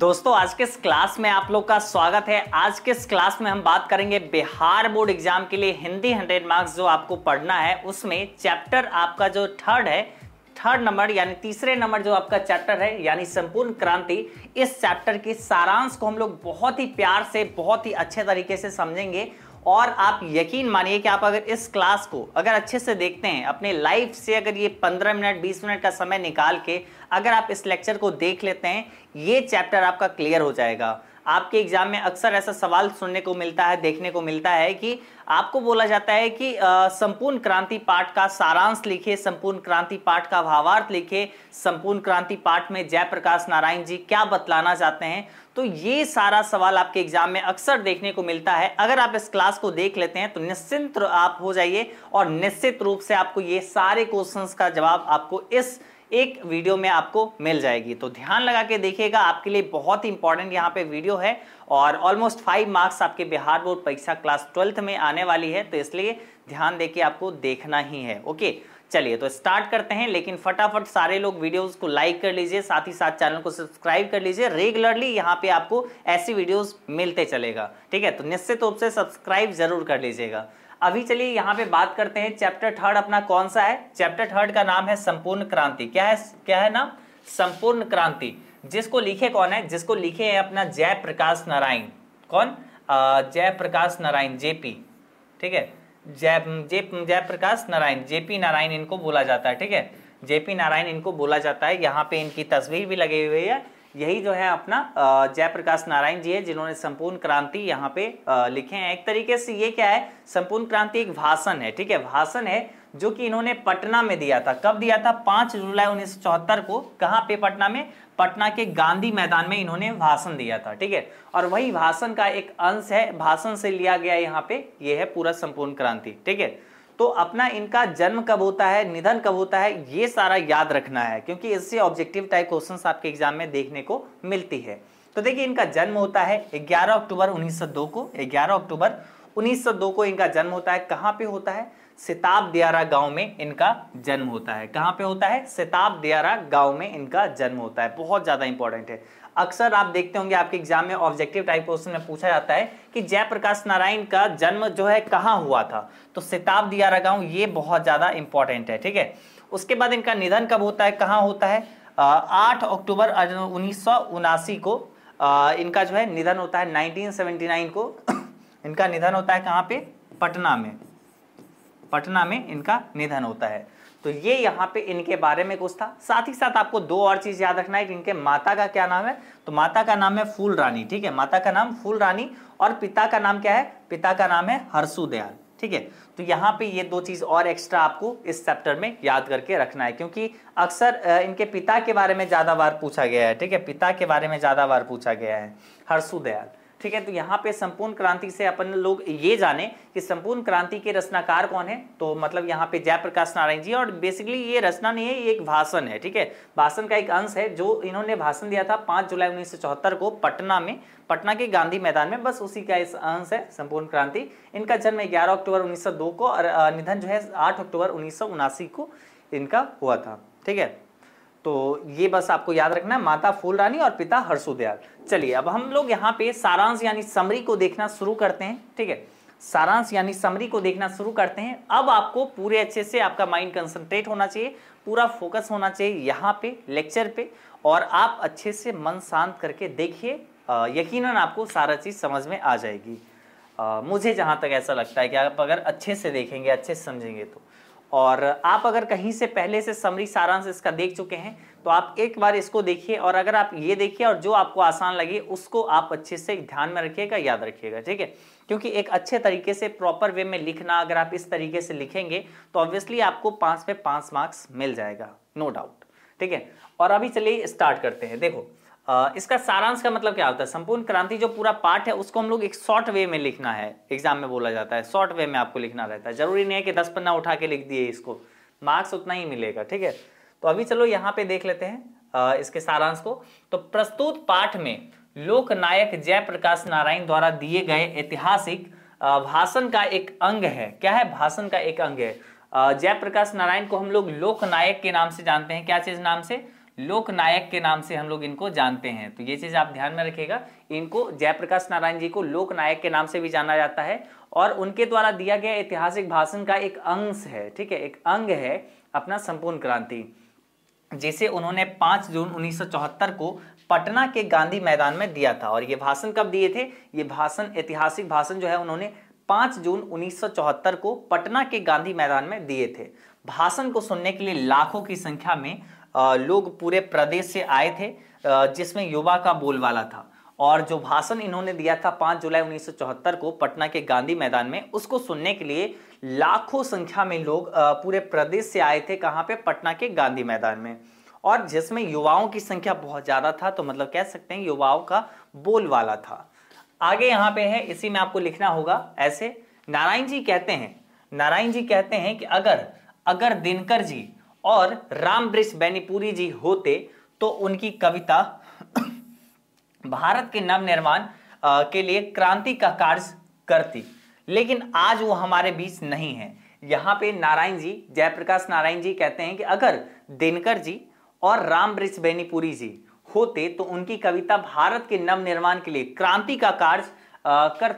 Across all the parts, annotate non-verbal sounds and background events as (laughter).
दोस्तों आज के इस क्लास में आप लोग का स्वागत है आज के इस क्लास में हम बात करेंगे बिहार बोर्ड एग्जाम के लिए हिंदी हंड्रेड मार्क्स जो आपको पढ़ना है उसमें चैप्टर आपका जो थर्ड है थर्ड नंबर यानी तीसरे नंबर जो आपका चैप्टर है यानी संपूर्ण क्रांति इस चैप्टर के सारांश को हम लोग बहुत ही प्यार से बहुत ही अच्छे तरीके से समझेंगे और आप यकीन मानिए कि आप अगर इस क्लास को अगर अच्छे से देखते हैं अपने लाइफ से अगर ये 15 मिनट 20 मिनट का समय निकाल के अगर आप इस लेक्चर को देख लेते हैं ये चैप्टर आपका क्लियर हो जाएगा आपके एग्जाम में अक्सर ऐसा सवाल सुनने को मिलता है देखने को मिलता है कि आपको बोला जाता है कि संपूर्ण क्रांति पाठ का सारांश लिखे संपूर्ण क्रांति पाठ का भावार्थ लिखे संपूर्ण क्रांति पाठ में जयप्रकाश नारायण जी क्या बतलाना चाहते हैं तो ये सारा सवाल आपके एग्जाम में अक्सर देखने को मिलता है अगर आप इस क्लास को देख लेते हैं तो निश्चिंत आप हो जाइए और निश्चित रूप से आपको ये सारे क्वेश्चंस का जवाब आपको इस एक वीडियो में आपको मिल जाएगी तो ध्यान लगा के देखिएगा आपके लिए बहुत ही इंपॉर्टेंट यहाँ पे वीडियो है और ऑलमोस्ट फाइव मार्क्स आपके बिहार बोर्ड परीक्षा क्लास ट्वेल्थ में आने वाली है तो इसलिए ध्यान देके आपको देखना ही है ओके चलिए तो स्टार्ट करते हैं लेकिन फटाफट सारे लोग वीडियोस को लाइक कर लीजिए साथ ही साथ चैनल को सब्सक्राइब कर लीजिए रेगुलरली यहाँ पे आपको ऐसी वीडियोस मिलते चलेगा ठीक है तो निश्चित रूप से सब्सक्राइब जरूर कर लीजिएगा अभी चलिए यहाँ पे बात करते हैं चैप्टर थर्ड अपना कौन सा है चैप्टर थर्ड का नाम है संपूर्ण क्रांति क्या है क्या है नाम संपूर्ण क्रांति जिसको लिखे कौन है जिसको लिखे है अपना जयप्रकाश नारायण कौन जयप्रकाश नारायण जेपी ठीक है जय जय जयप्रकाश नारायण जेपी नारायण इनको बोला जाता है ठीक है जेपी नारायण इनको बोला जाता है यहाँ पे इनकी तस्वीर भी लगी हुई है यही जो है अपना जयप्रकाश नारायण जी है जिन्होंने संपूर्ण क्रांति यहाँ पे लिखे हैं एक तरीके से ये क्या है संपूर्ण क्रांति एक भाषण है ठीक है भाषण है जो कि इन्होंने पटना में दिया था कब दिया था पांच जुलाई उन्नीस को कहां पे पटना में पटना के गांधी मैदान में इन्होंने भाषण दिया था ठीक है और वही भाषण का एक अंश है भाषण से लिया गया यहाँ पे ये है पूरा संपूर्ण क्रांति ठीक है तो अपना इनका जन्म कब होता है निधन कब होता है ये सारा याद रखना है क्योंकि इससे ऑब्जेक्टिव टाइप क्वेश्चंस आपके एग्जाम में देखने को मिलती है तो देखिए इनका जन्म होता है 11 अक्टूबर 1902 को 11 अक्टूबर 1902 को इनका जन्म होता है कहाँ पे होता है सिताब दियारा गांव में इनका जन्म होता है कहाँ पे होता है सिताब दियारा गांव में इनका जन्म होता है बहुत ज़्यादा इंपॉर्टेंट है अक्सर आप देखते होंगे आपके एग्जाम में ऑब्जेक्टिव टाइप क्वेश्चन में पूछा जाता है कि जयप्रकाश नारायण का जन्म जो है कहाँ हुआ था तो सिताब दियारा गांव ये बहुत ज़्यादा इंपॉर्टेंट है ठीक है उसके बाद इनका निधन कब होता है कहाँ होता है आठ अक्टूबर उन्नीस को आ, इनका जो है निधन होता है 1979 को (clears throat) इनका निधन होता है कहाँ पे पटना में पटना में इनका निधन होता है तो ये यहाँ पे इनके बारे में कुछ था साथ ही साथ आपको दो और चीज याद रखना है कि इनके माता का क्या नाम है तो माता का नाम है फूल रानी ठीक है माता का नाम फूल रानी और पिता का नाम क्या है पिता का नाम है हरसु दयाल ठीक है तो यहाँ पे ये दो चीज और एक्स्ट्रा आपको इस चैप्टर में याद करके रखना है क्योंकि अक्सर इनके पिता के बारे में ज्यादा बार पूछा गया है ठीक है पिता के बारे में ज्यादा बार पूछा गया है हरसु दयाल ठीक है तो यहाँ पे संपूर्ण क्रांति से अपन लोग ये जाने कि संपूर्ण क्रांति के रचनाकार कौन है तो मतलब यहाँ पे जयप्रकाश नारायण जी और बेसिकली ये रचना नहीं है ये एक भाषण है ठीक है भाषण का एक अंश है जो इन्होंने भाषण दिया था पांच जुलाई उन्नीस को पटना में पटना के गांधी मैदान में बस उसी का इस अंश है संपूर्ण क्रांति इनका जन्म ग्यारह अक्टूबर उन्नीस को और निधन जो है आठ अक्टूबर उन्नीस को इनका हुआ था ठीक है तो ये बस आपको याद रखना है माता फूल रानी और पिता हर्षोदयाल चलिए अब हम लोग यहाँ पे सारांश यानी समरी को देखना शुरू करते हैं ठीक है सारांश यानी समरी को देखना शुरू करते हैं अब आपको पूरे अच्छे से आपका माइंड कंसंट्रेट होना चाहिए पूरा फोकस होना चाहिए यहाँ पे लेक्चर पे और आप अच्छे से मन शांत करके देखिए यकीनन आपको सारा चीज़ समझ में आ जाएगी आ, मुझे जहाँ तक ऐसा लगता है कि आप अगर अच्छे से देखेंगे अच्छे से समझेंगे तो और आप अगर कहीं से पहले से समरी सारांश इसका देख चुके हैं तो आप एक बार इसको देखिए और अगर आप ये देखिए और जो आपको आसान लगे उसको आप अच्छे से ध्यान में रखिएगा याद रखिएगा ठीक है क्योंकि एक अच्छे तरीके से प्रॉपर वे में लिखना अगर आप इस तरीके से लिखेंगे तो ऑब्वियसली आपको पाँच में पाँच मार्क्स मिल जाएगा नो डाउट ठीक है और अभी चलिए स्टार्ट करते हैं देखो इसका सारांश का मतलब क्या होता है संपूर्ण क्रांति जो पूरा पाठ है उसको हम लोग एक शॉर्ट वे में लिखना है एग्जाम में बोला जाता है शॉर्ट वे में आपको लिखना रहता है जरूरी नहीं है कि दस पन्ना उठा के लिख दिए इसको मार्क्स उतना ही मिलेगा ठीक है तो अभी चलो यहाँ पे देख लेते हैं इसके सारांश को तो प्रस्तुत पाठ में लोकनायक जयप्रकाश नारायण द्वारा दिए गए ऐतिहासिक भाषण का एक अंग है क्या है भाषण का एक अंग है जयप्रकाश नारायण को हम लोग लोकनायक के नाम से जानते हैं क्या चीज नाम से लोकनायक के नाम से हम लोग इनको जानते हैं तो ये चीज़ आप ध्यान में रखिएगा इनको जयप्रकाश नारायण जी को लोकनायक के नाम से भी जाना जाता है और उनके द्वारा दिया गया ऐतिहासिक भाषण का एक अंश है ठीक है एक अंग है अपना संपूर्ण क्रांति जिसे उन्होंने 5 जून 1974 को पटना के गांधी मैदान में दिया था और ये भाषण कब दिए थे ये भाषण ऐतिहासिक भाषण जो है उन्होंने 5 जून 1974 को पटना के गांधी मैदान में दिए थे भाषण को सुनने के लिए लाखों की संख्या में लोग पूरे प्रदेश से आए थे जिसमें युवा का बोलवाला था और जो भाषण इन्होंने दिया था 5 जुलाई 1974 को पटना के गांधी मैदान में उसको सुनने के लिए लाखों संख्या में लोग पूरे प्रदेश से आए थे कहाँ पे पटना के गांधी मैदान में और जिसमें युवाओं की संख्या बहुत ज़्यादा था तो मतलब कह सकते हैं युवाओं का बोलवाला था आगे यहाँ पे है इसी में आपको लिखना होगा ऐसे नारायण जी कहते हैं नारायण जी कहते हैं कि अगर अगर दिनकर जी और ब्रिश बैनीपुरी जी होते तो उनकी कविता भारत के नव निर्माण के लिए क्रांति का कार्य करती लेकिन आज वो हमारे बीच नहीं है यहाँ पे नारायण जी जयप्रकाश नारायण जी कहते हैं कि अगर दिनकर जी और ब्रिश बेनीपुरी जी होते तो उनकी कविता भारत के नवनिर्माण के लिए क्रांति का कार्य कर,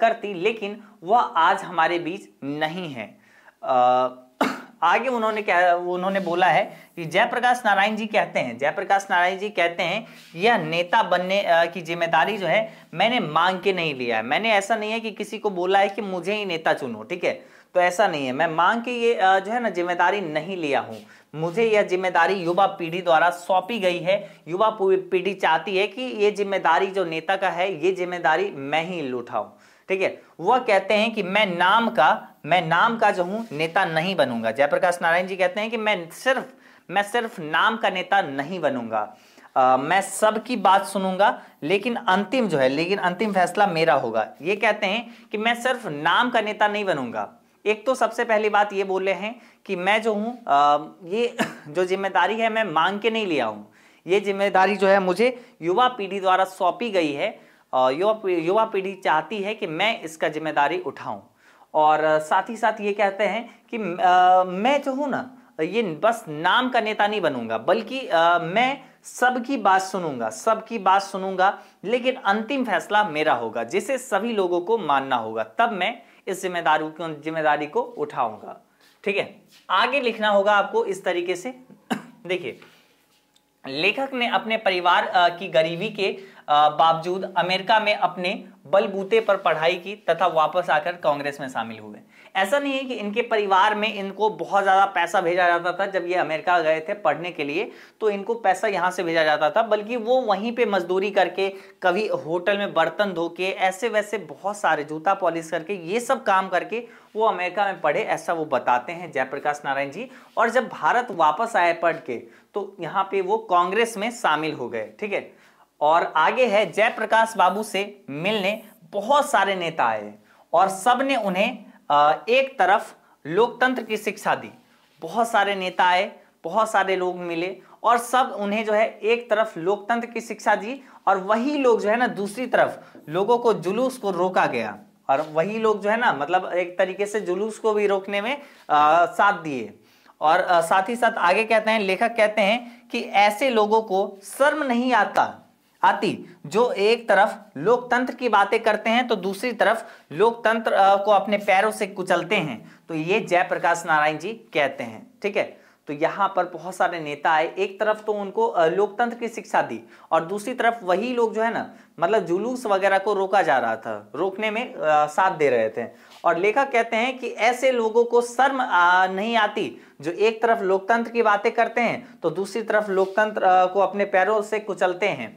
करती लेकिन वह आज हमारे बीच नहीं है आ, आगे उन्होंने क्या उन्होंने बोला है कि जयप्रकाश नारायण जी कहते हैं जयप्रकाश नारायण जी कहते हैं यह नेता बनने की जिम्मेदारी जो है मैंने मांग के नहीं लिया है मैंने ऐसा नहीं है कि किसी को बोला है कि मुझे ही नेता चुनो ठीक है तो ऐसा नहीं है मैं मांग के ये जो है ना जिम्मेदारी नहीं लिया हूं मुझे यह जिम्मेदारी युवा पीढ़ी द्वारा सौंपी गई है युवा पीढ़ी चाहती है कि ये जिम्मेदारी जो नेता का है ये जिम्मेदारी मैं ही लुटाऊँ ठीक है वह कहते हैं कि मैं नाम का मैं नाम का जो हूँ नेता नहीं बनूंगा जयप्रकाश नारायण जी कहते हैं कि मैं सिर्फ मैं सिर्फ नाम का नेता नहीं बनूंगा आ, मैं सबकी बात सुनूंगा लेकिन अंतिम जो है लेकिन अंतिम फैसला मेरा होगा ये कहते हैं कि मैं सिर्फ नाम का नेता नहीं बनूंगा एक तो सबसे पहली बात ये बोले हैं कि मैं जो हूँ ये जो जिम्मेदारी है मैं मांग के नहीं लिया हूँ ये जिम्मेदारी जो है मुझे युवा पीढ़ी द्वारा सौंपी गई है युवा युवा पीढ़ी चाहती है कि मैं इसका जिम्मेदारी उठाऊं और साथ ही साथ ये कहते हैं कि आ, मैं जो हूँ ना ये बस नाम का नेता नहीं बनूंगा बल्कि आ, मैं सबकी बात सुनूंगा सबकी बात सुनूंगा लेकिन अंतिम फैसला मेरा होगा जिसे सभी लोगों को मानना होगा तब मैं इस जिम्मेदारी को जिम्मेदारी को उठाऊंगा ठीक है आगे लिखना होगा आपको इस तरीके से (coughs) देखिए लेखक ने अपने परिवार की गरीबी के बावजूद अमेरिका में अपने बलबूते पर पढ़ाई की तथा वापस आकर कांग्रेस में शामिल हुए ऐसा नहीं है कि इनके परिवार में इनको बहुत ज़्यादा पैसा भेजा जाता था जब ये अमेरिका गए थे पढ़ने के लिए तो इनको पैसा यहाँ से भेजा जाता था बल्कि वो वहीं पे मजदूरी करके कभी होटल में बर्तन धो के ऐसे वैसे बहुत सारे जूता पॉलिश करके ये सब काम करके वो अमेरिका में पढ़े ऐसा वो बताते हैं जयप्रकाश नारायण जी और जब भारत वापस आए पढ़ के तो यहाँ पे वो कांग्रेस में शामिल हो गए ठीक है और आगे है जयप्रकाश बाबू से मिलने बहुत सारे नेता आए और सब ने उन्हें एक तरफ लोकतंत्र की शिक्षा दी बहुत सारे नेता आए बहुत सारे लोग मिले और सब उन्हें जो है एक तरफ लोकतंत्र की शिक्षा दी और वही लोग जो है ना दूसरी तरफ लोगों को जुलूस को रोका गया और वही लोग जो है ना मतलब एक तरीके से जुलूस को भी रोकने में आ, साथ दिए और आ, साथ ही साथ आगे कहते हैं लेखक कहते हैं कि ऐसे लोगों को शर्म नहीं आता अति जो एक तरफ लोकतंत्र की बातें करते हैं तो दूसरी तरफ लोकतंत्र को अपने पैरों से कुचलते हैं तो ये जयप्रकाश नारायण जी कहते हैं ठीक है तो यहाँ पर बहुत सारे नेता आए एक तरफ तो उनको लोकतंत्र की शिक्षा दी और दूसरी तरफ वही लोग जो है ना मतलब जुलूस वगैरह को रोका जा रहा था रोकने में साथ दे रहे थे और लेखक कहते हैं कि ऐसे लोगों को शर्म नहीं आती जो एक तरफ लोकतंत्र की बातें करते हैं तो दूसरी तरफ लोकतंत्र को अपने पैरों से कुचलते हैं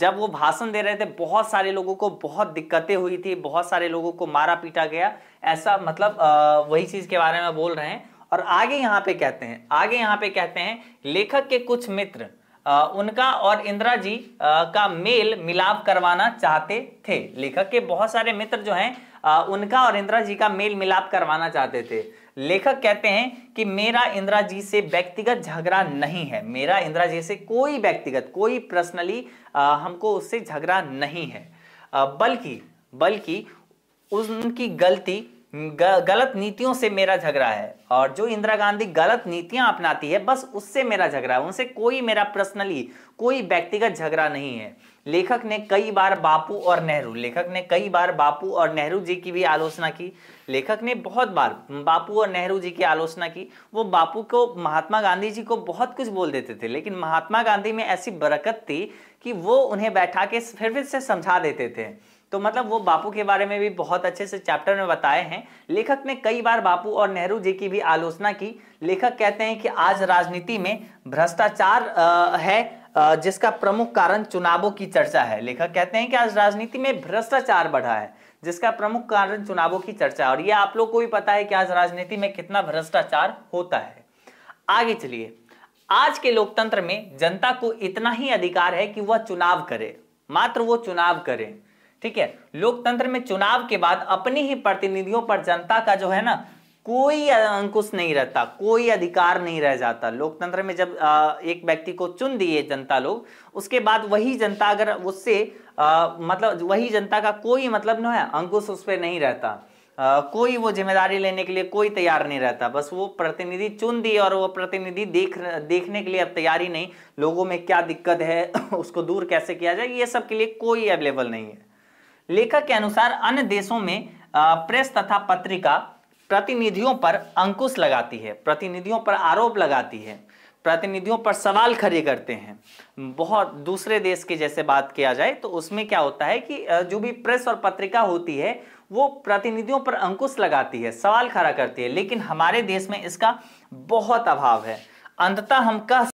जब वो भाषण दे रहे थे बहुत सारे लोगों को बहुत दिक्कतें हुई थी बहुत सारे लोगों को मारा पीटा गया ऐसा मतलब वही चीज के बारे में बोल रहे हैं और आगे यहाँ पे कहते हैं आगे यहाँ पे कहते हैं लेखक के कुछ मित्र उनका और इंदिरा जी का मेल मिलाप करवाना चाहते थे लेखक के बहुत सारे मित्र जो हैं उनका और इंदिरा जी का मेल मिलाप करवाना चाहते थे लेखक कहते हैं कि मेरा इंदिरा जी से व्यक्तिगत झगड़ा नहीं है मेरा इंदिरा जी से कोई व्यक्तिगत कोई पर्सनली हमको उससे झगड़ा नहीं है बल्कि बल्कि उनकी गलती गलत नीतियों से मेरा झगड़ा है और जो इंदिरा गांधी गलत नीतियां अपनाती है बस उससे मेरा झगड़ा है उनसे कोई मेरा पर्सनली कोई व्यक्तिगत झगड़ा नहीं है लेखक ने कई बार बापू और नेहरू लेखक ने कई बार बापू और नेहरू जी की भी आलोचना की लेखक ने बहुत बार बापू और नेहरू जी की आलोचना की वो बापू को महात्मा गांधी जी को बहुत कुछ बोल देते थे लेकिन महात्मा गांधी में ऐसी बरकत थी कि वो उन्हें बैठा के फिर फिर से समझा देते थे तो मतलब वो बापू के बारे में भी बहुत अच्छे से चैप्टर में बताए हैं लेखक ने कई बार बापू और नेहरू जी की भी आलोचना की लेखक कहते हैं कि आज राजनीति में भ्रष्टाचार है जिसका प्रमुख कारण चुनावों की चर्चा है लेखक कहते हैं कि आज राजनीति में भ्रष्टाचार बढ़ा है जिसका प्रमुख कारण चुनावों की चर्चा और ये आप लोग को भी पता है कि आज राजनीति में कितना भ्रष्टाचार होता है आगे चलिए आज के लोकतंत्र में जनता को इतना ही अधिकार है कि वह चुनाव करे मात्र वो चुनाव करें ठीक है लोकतंत्र में चुनाव के बाद अपने ही प्रतिनिधियों पर जनता का जो है ना कोई अंकुश नहीं रहता कोई अधिकार नहीं रह जाता लोकतंत्र में जब एक व्यक्ति को चुन दिए जनता लोग उसके बाद वही जनता अगर उससे मतलब वही जनता का कोई मतलब ना है अंकुश उस पर नहीं रहता आ, कोई वो जिम्मेदारी लेने के लिए कोई तैयार नहीं रहता बस वो प्रतिनिधि चुन दिए और वो प्रतिनिधि देख देखने के लिए अब तैयारी नहीं लोगों में क्या दिक्कत है (laughs) उसको दूर कैसे किया जाए ये सब के लिए कोई अवेलेबल नहीं है लेखक के अनुसार अन्य देशों में प्रेस तथा पत्रिका प्रतिनिधियों पर अंकुश लगाती है प्रतिनिधियों पर आरोप लगाती है प्रतिनिधियों पर सवाल खड़े करते हैं बहुत दूसरे देश की जैसे बात किया जाए तो उसमें क्या होता है कि जो भी प्रेस और पत्रिका होती है वो प्रतिनिधियों पर अंकुश लगाती है सवाल खड़ा करती है लेकिन हमारे देश में इसका बहुत अभाव है अंततः हम कह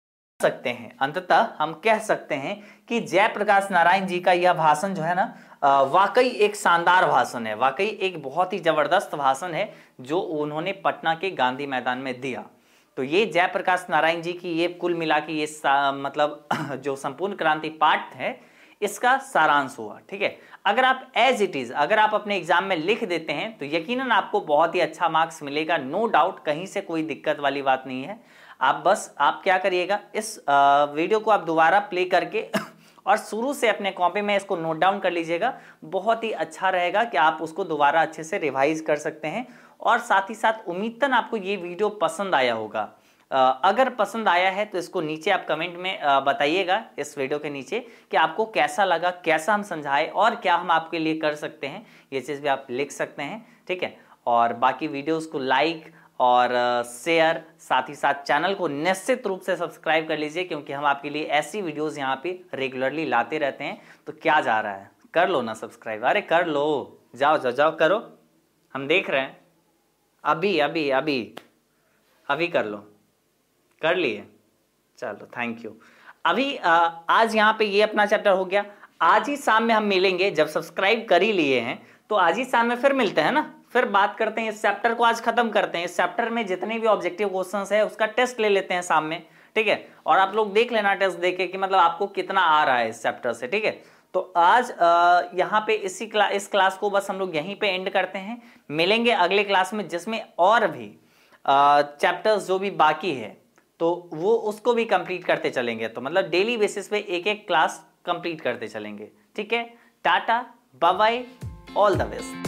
सकते हैं अंततः हम कह सकते हैं कि जयप्रकाश नारायण जी का यह भाषण जो है ना वाकई एक शानदार भाषण है वाकई एक बहुत ही ज़बरदस्त भाषण है जो उन्होंने पटना के गांधी मैदान में दिया तो ये जयप्रकाश नारायण जी की ये कुल मिला के ये मतलब (clears throat) जो संपूर्ण क्रांति पाठ है इसका सारांश हुआ ठीक है अगर आप एज इट इज़ अगर आप अपने एग्जाम में लिख देते हैं तो यकीनन आपको बहुत ही अच्छा मार्क्स मिलेगा नो डाउट कहीं से कोई दिक्कत वाली बात नहीं है आप बस आप क्या करिएगा इस वीडियो को आप दोबारा प्ले करके (clears throat) और शुरू से अपने कॉपी में इसको नोट डाउन कर लीजिएगा बहुत ही अच्छा रहेगा कि आप उसको दोबारा अच्छे से रिवाइज कर सकते हैं और साथ ही साथ उम्मीदन आपको ये वीडियो पसंद आया होगा अगर पसंद आया है तो इसको नीचे आप कमेंट में बताइएगा इस वीडियो के नीचे कि आपको कैसा लगा कैसा हम समझाए और क्या हम आपके लिए कर सकते हैं ये चीज़ भी आप लिख सकते हैं ठीक है और बाकी वीडियोस को लाइक और शेयर साथ ही साथ चैनल को निश्चित रूप से सब्सक्राइब कर लीजिए क्योंकि हम आपके लिए ऐसी वीडियोस यहाँ पे रेगुलरली लाते रहते हैं तो क्या जा रहा है कर लो ना सब्सक्राइब अरे कर लो जाओ जाओ जाओ करो हम देख रहे हैं अभी अभी अभी अभी कर लो कर लिए चलो थैंक यू अभी आ, आज यहाँ पे ये अपना चैप्टर हो गया आज ही शाम में हम मिलेंगे जब सब्सक्राइब कर ही लिए हैं तो आज ही शाम में फिर मिलते हैं ना फिर बात करते हैं इस चैप्टर को आज खत्म करते हैं इस चैप्टर में जितने भी ऑब्जेक्टिव क्वेश्चन है उसका टेस्ट ले लेते हैं शाम में ठीक है और आप लोग देख लेना टेस्ट देखे कि मतलब आपको कितना आ रहा है इस चैप्टर से ठीक है तो आज यहाँ पे इसी क्ला, इस क्लास को बस हम लोग यहीं पे एंड करते हैं मिलेंगे अगले क्लास में जिसमें और भी चैप्टर्स जो भी बाकी है तो वो उसको भी कंप्लीट करते चलेंगे तो मतलब डेली बेसिस पे एक एक क्लास कंप्लीट करते चलेंगे ठीक है tata bye all the best